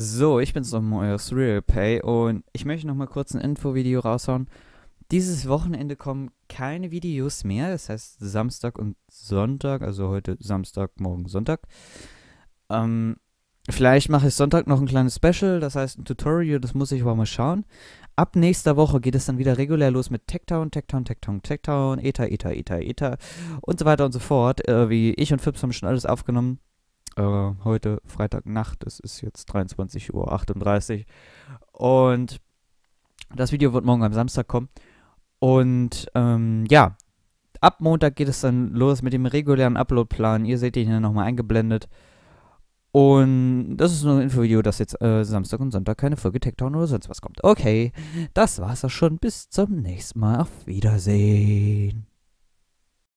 So, ich bin's nochmal, euer Surreal Pay und ich möchte nochmal kurz ein Infovideo raushauen. Dieses Wochenende kommen keine Videos mehr, das heißt Samstag und Sonntag, also heute Samstag, morgen Sonntag. Ähm, vielleicht mache ich Sonntag noch ein kleines Special, das heißt ein Tutorial, das muss ich aber mal schauen. Ab nächster Woche geht es dann wieder regulär los mit Tektown, Tektown, Tektown, Tektown, Eta, Eta, Eta, Eta und so weiter und so fort. Äh, wie ich und Fips haben schon alles aufgenommen äh, heute Freitagnacht, es ist jetzt 23.38 Uhr. Und das Video wird morgen am Samstag kommen. Und ähm, ja, ab Montag geht es dann los mit dem regulären Upload-Plan. Ihr seht ihn hier nochmal eingeblendet. Und das ist nur ein Info-Video, dass jetzt äh, Samstag und Sonntag keine Folge Techtown oder sonst was kommt. Okay, das war's auch schon. Bis zum nächsten Mal. Auf Wiedersehen.